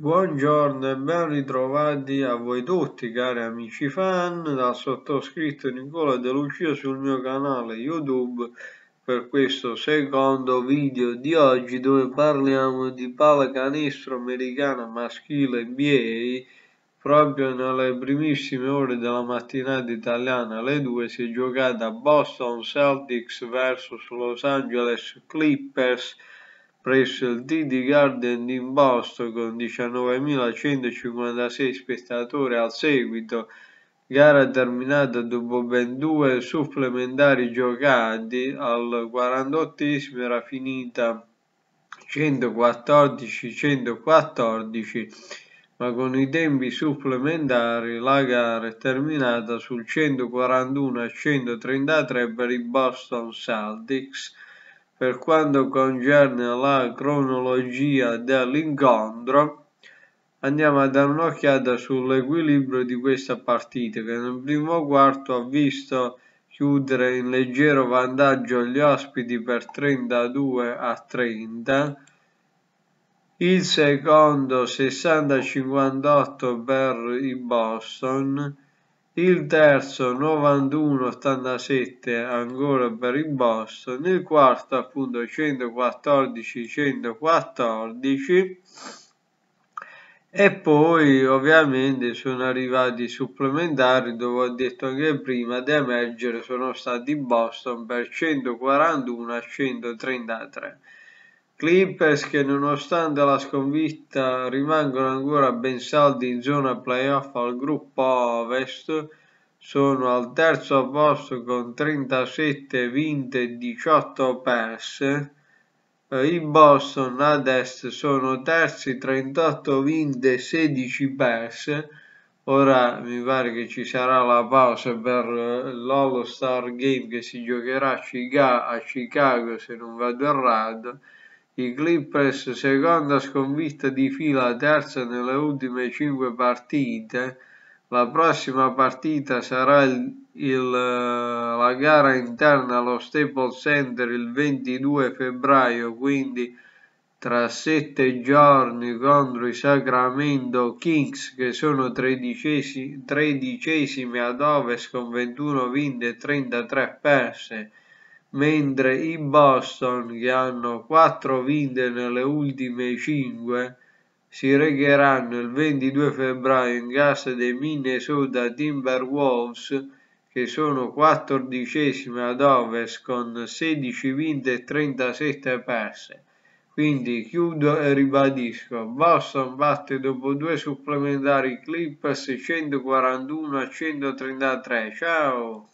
Buongiorno e ben ritrovati a voi tutti cari amici fan dal sottoscritto Nicola De Lucia sul mio canale YouTube per questo secondo video di oggi dove parliamo di pallacanestro americana maschile NBA proprio nelle primissime ore della mattinata italiana alle 2 si è giocata Boston Celtics vs Los Angeles Clippers presso il Didi Garden in Boston con 19.156 spettatori al seguito, gara terminata dopo ben due supplementari giocati, al 48esimo era finita 114-114, ma con i tempi supplementari la gara è terminata sul 141-133 per i Boston Celtics per quanto concerne la cronologia dell'incontro, andiamo a dare un'occhiata sull'equilibrio di questa partita che nel primo quarto ha visto chiudere in leggero vantaggio gli ospiti per 32 a 30 il secondo 60-58 per i Boston il terzo 91-87 ancora per il Boston, il quarto appunto 114-114 e poi ovviamente sono arrivati i supplementari dove ho detto anche prima ad emergere sono stati Boston per 141-133. Clippers che nonostante la sconfitta rimangono ancora ben saldi in zona playoff al gruppo Ovest, sono al terzo posto con 37 vinte e 18 perse. Eh, I Boston ad est sono terzi, 38 vinte e 16 perse. Ora mi pare che ci sarà la pausa per eh, l'All Star Game che si giocherà a Chicago, a Chicago se non vado errato i Clippers, seconda sconfitta di fila, terza nelle ultime cinque partite. La prossima partita sarà il, il, la gara interna allo Staples Center il 22 febbraio, quindi tra sette giorni contro i Sacramento Kings che sono tredicesimi, tredicesimi ad ovest con 21 vinte e 33 perse mentre i Boston, che hanno 4 vinte nelle ultime 5, si recheranno il 22 febbraio in casa dei Minnesota Timberwolves, che sono quattordicesimi ad ovest con 16 vinte e 37 perse. Quindi chiudo e ribadisco, Boston batte dopo due supplementari Clippers 141 a 133, ciao!